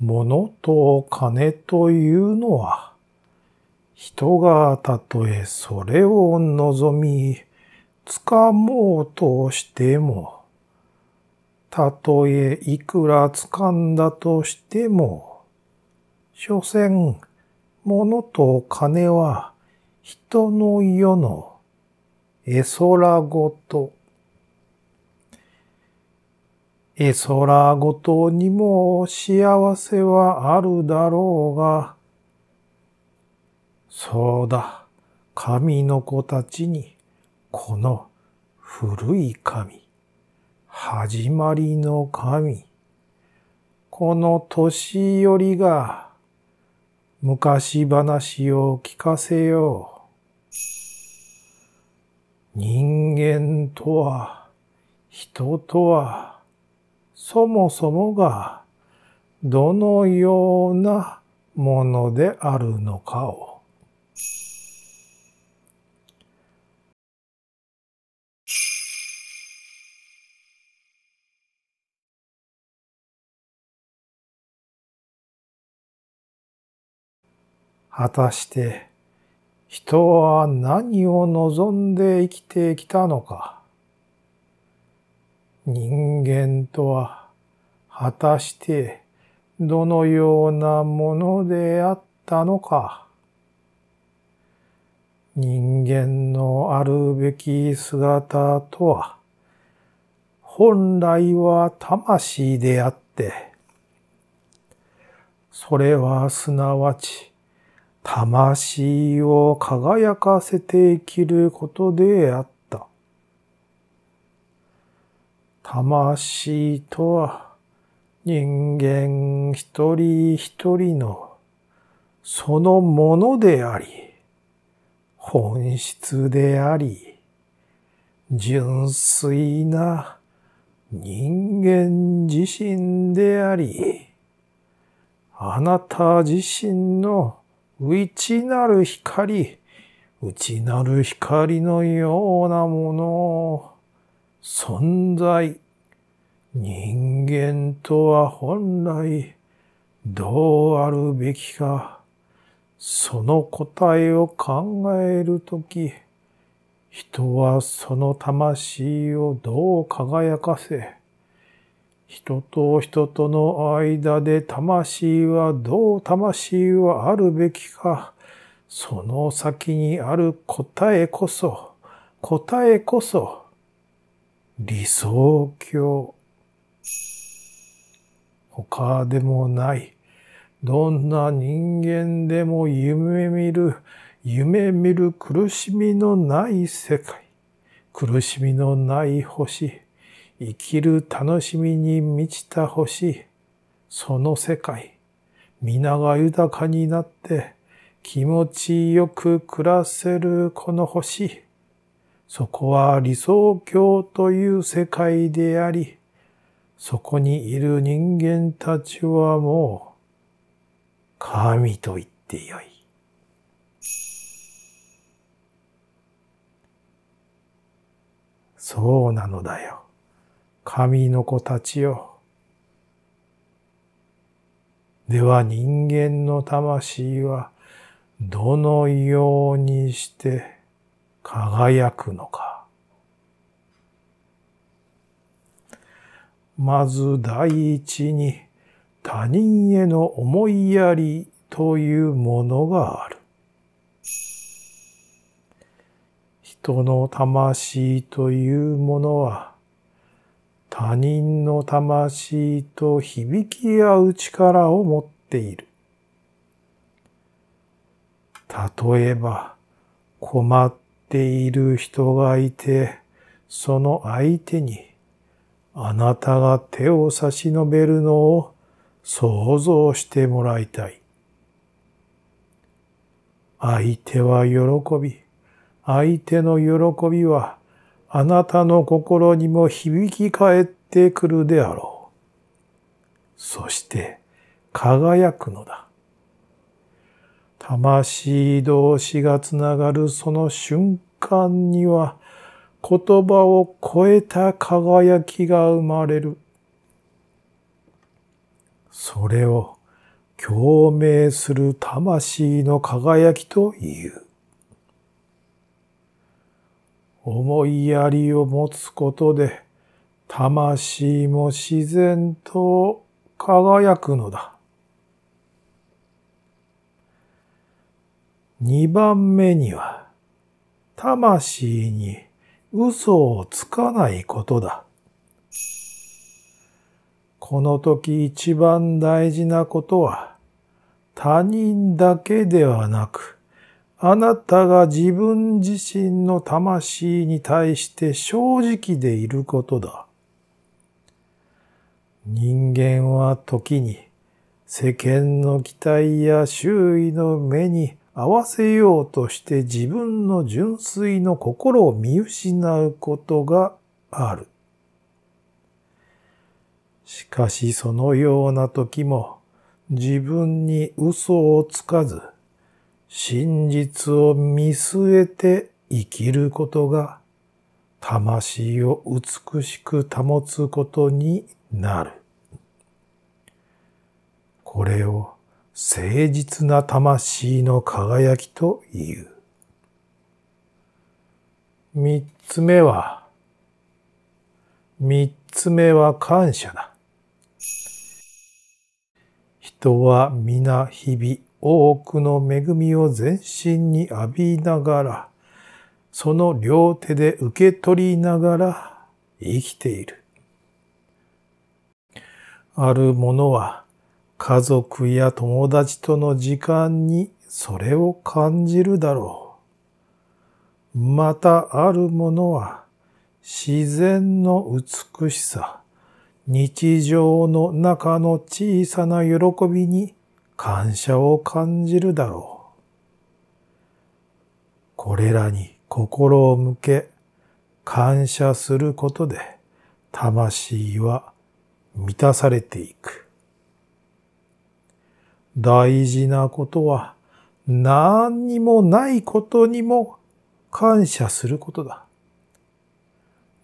物と金というのは、人がたとえそれを望み、掴もうとしても、たとえいくら掴んだとしても、所詮、物と金は人の世の絵空ごと空ごとにも幸せはあるだろうが、そうだ、神の子たちに、この古い神、始まりの神、この年寄りが昔話を聞かせよう。人間とは、人とは、そもそもがどのようなものであるのかを果たして人は何を望んで生きてきたのか。人間とは果たしてどのようなものであったのか。人間のあるべき姿とは、本来は魂であって、それはすなわち、魂を輝かせて生きることであった。魂とは人間一人一人のそのものであり、本質であり、純粋な人間自身であり、あなた自身の内なる光、内なる光のようなものを存在、人間とは本来どうあるべきか、その答えを考えるとき、人はその魂をどう輝かせ、人と人との間で魂はどう魂はあるべきか、その先にある答えこそ、答えこそ、理想郷。他でもない。どんな人間でも夢見る、夢見る苦しみのない世界。苦しみのない星。生きる楽しみに満ちた星。その世界。皆が豊かになって気持ちよく暮らせるこの星。そこは理想郷という世界であり、そこにいる人間たちはもう、神と言ってよい。そうなのだよ。神の子たちよ。では人間の魂はどのようにして輝くのか。まず第一に他人への思いやりというものがある。人の魂というものは他人の魂と響き合う力を持っている。例えば困った。っている人がいて、その相手にあなたが手を差し伸べるのを想像してもらいたい。相手は喜び、相手の喜びはあなたの心にも響き返ってくるであろう。そして輝くのだ。魂同士がつながるその瞬間には、言葉を超えた輝きが生まれる。それを共鳴する魂の輝きという。思いやりを持つことで、魂も自然と輝くのだ。二番目には、魂に嘘をつかないことだ。この時一番大事なことは、他人だけではなく、あなたが自分自身の魂に対して正直でいることだ。人間は時に世間の期待や周囲の目に合わせようとして自分の純粋の心を見失うことがある。しかしそのような時も自分に嘘をつかず、真実を見据えて生きることが、魂を美しく保つことになる。これを誠実な魂の輝きという。三つ目は、三つ目は感謝だ。人は皆日々多くの恵みを全身に浴びながら、その両手で受け取りながら生きている。ある者は家族や友達との時間にそれを感じるだろう。またあるものは自然の美しさ、日常の中の小さな喜びに感謝を感じるだろう。これらに心を向け感謝することで魂は満たされていく。大事なことは何にもないことにも感謝することだ。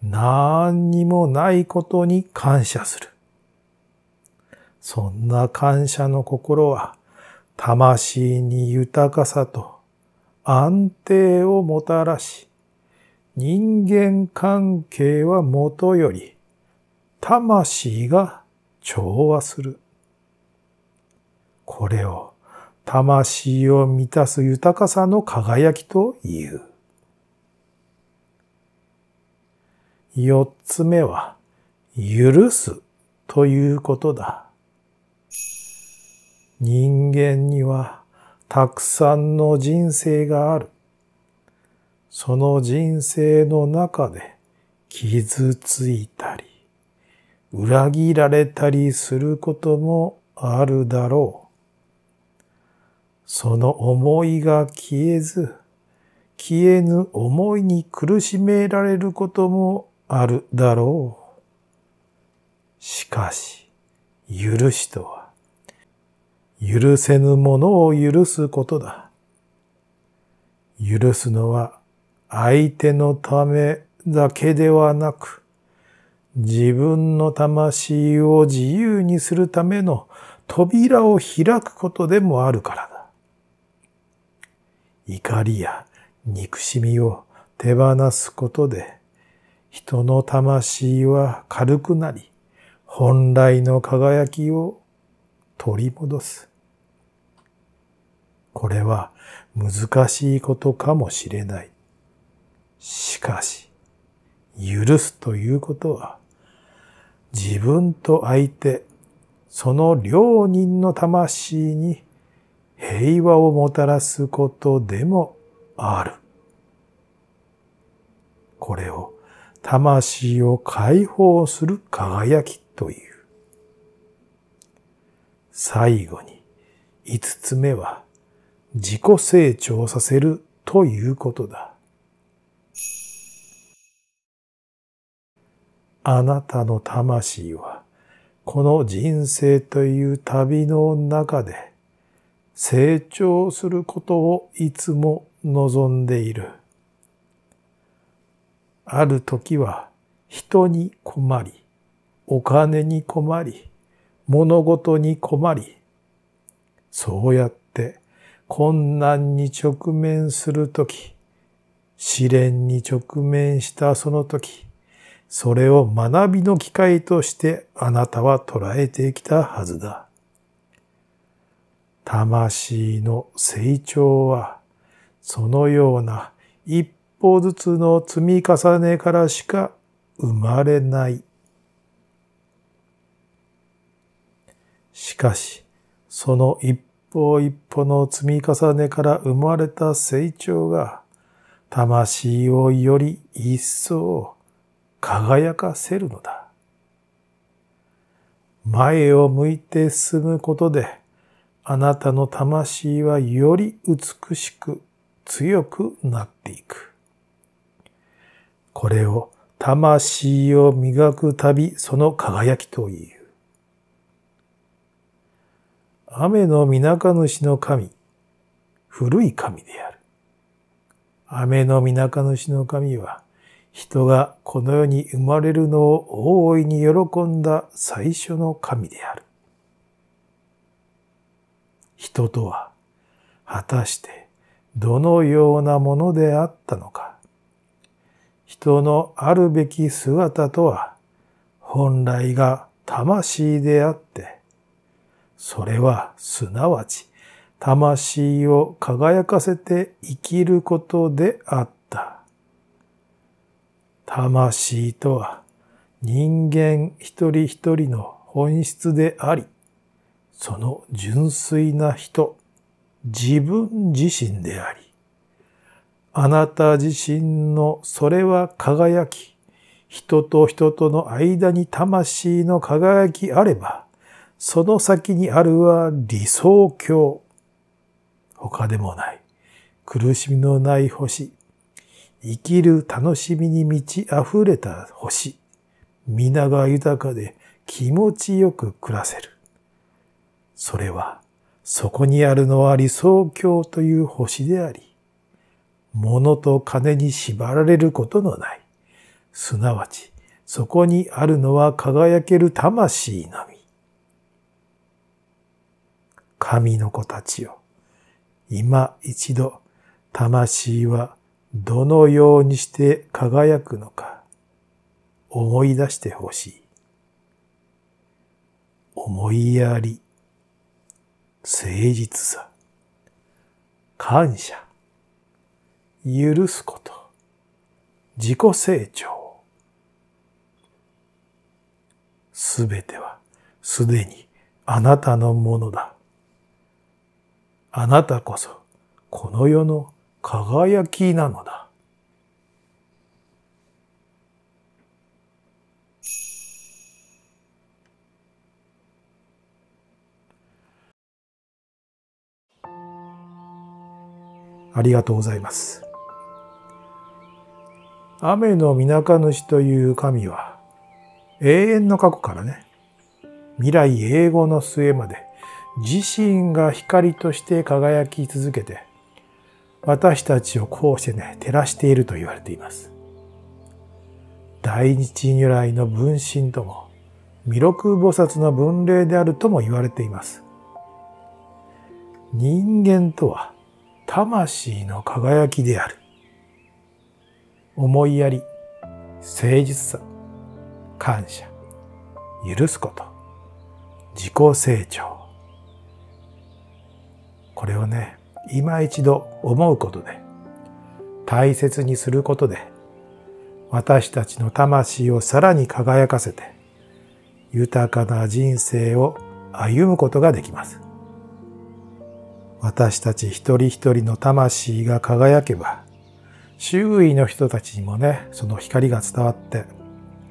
何にもないことに感謝する。そんな感謝の心は魂に豊かさと安定をもたらし、人間関係はもとより魂が調和する。これを魂を満たす豊かさの輝きという。四つ目は、許すということだ。人間にはたくさんの人生がある。その人生の中で傷ついたり、裏切られたりすることもあるだろう。その思いが消えず、消えぬ思いに苦しめられることもあるだろう。しかし、許しとは、許せぬものを許すことだ。許すのは相手のためだけではなく、自分の魂を自由にするための扉を開くことでもあるからだ。怒りや憎しみを手放すことで、人の魂は軽くなり、本来の輝きを取り戻す。これは難しいことかもしれない。しかし、許すということは、自分と相手、その両人の魂に平和をもたらすことでもある。これを魂を解放する輝きという。最後に五つ目は自己成長させるということだ。あなたの魂はこの人生という旅の中で成長することをいつも望んでいる。ある時は人に困り、お金に困り、物事に困り、そうやって困難に直面するとき、試練に直面したそのとき、それを学びの機会としてあなたは捉えてきたはずだ。魂の成長は、そのような一歩ずつの積み重ねからしか生まれない。しかし、その一歩一歩の積み重ねから生まれた成長が、魂をより一層輝かせるのだ。前を向いて進むことで、あなたの魂はより美しく強くなっていく。これを魂を磨くたびその輝きという。雨の水か主の神、古い神である。雨の水か主の神は、人がこの世に生まれるのを大いに喜んだ最初の神である。人とは果たしてどのようなものであったのか。人のあるべき姿とは本来が魂であって、それはすなわち魂を輝かせて生きることであった。魂とは人間一人一人の本質であり、その純粋な人、自分自身であり、あなた自身のそれは輝き、人と人との間に魂の輝きあれば、その先にあるは理想郷。他でもない、苦しみのない星、生きる楽しみに満ち溢れた星、皆が豊かで気持ちよく暮らせる。それは、そこにあるのは理想郷という星であり、物と金に縛られることのない。すなわち、そこにあるのは輝ける魂のみ。神の子たちよ。今一度、魂はどのようにして輝くのか、思い出してほしい。思いやり、誠実さ、感謝、許すこと、自己成長。すべてはすでにあなたのものだ。あなたこそこの世の輝きなのだ。ありがとうございます。雨の皆か主という神は、永遠の過去からね、未来永劫の末まで、自身が光として輝き続けて、私たちをこうしてね、照らしていると言われています。大日如来の分身とも、弥勒菩薩の分霊であるとも言われています。人間とは、魂の輝きである。思いやり、誠実さ、感謝、許すこと、自己成長。これをね、今一度思うことで、大切にすることで、私たちの魂をさらに輝かせて、豊かな人生を歩むことができます。私たち一人一人の魂が輝けば、周囲の人たちにもね、その光が伝わって、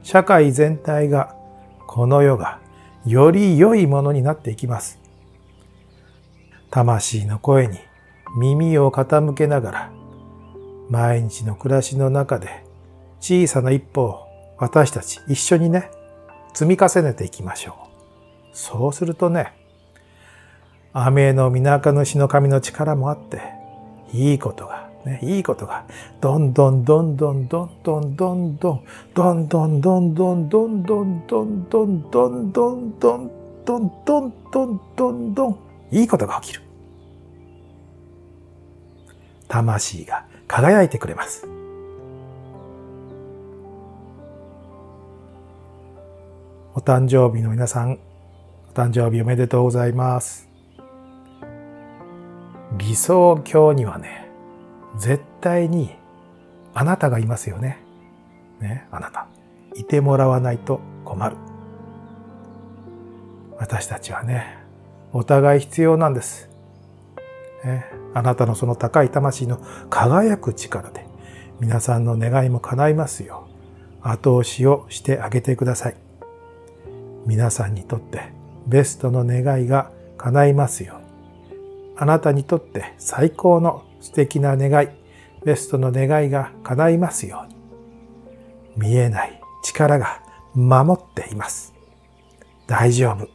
社会全体が、この世が、より良いものになっていきます。魂の声に耳を傾けながら、毎日の暮らしの中で、小さな一歩を私たち一緒にね、積み重ねていきましょう。そうするとね、雨の皆かしの神の力もあって、いいことが、ね、いいことが、どんどんどんどんどんどんどんどん、どんどんどんどんどんどんどんどんどんどんどんどんどんどんどんどん、いいことが起きる。魂が輝いてくれます。お誕生日の皆さん、お誕生日おめでとうございます。理想郷にはね、絶対にあなたがいますよね。ね、あなた。いてもらわないと困る。私たちはね、お互い必要なんです。ね、あなたのその高い魂の輝く力で、皆さんの願いも叶いますよう、後押しをしてあげてください。皆さんにとってベストの願いが叶いますように。あなたにとって最高の素敵な願い、ベストの願いが叶いますように。見えない力が守っています。大丈夫。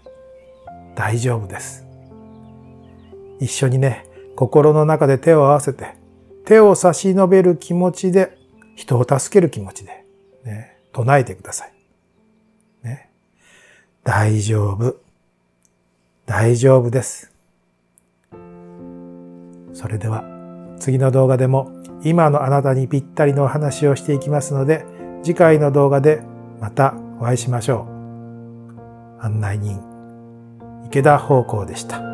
大丈夫です。一緒にね、心の中で手を合わせて、手を差し伸べる気持ちで、人を助ける気持ちで、ね、唱えてください。ね、大丈夫。大丈夫です。それでは次の動画でも今のあなたにぴったりのお話をしていきますので次回の動画でまたお会いしましょう。案内人池田宝光でした。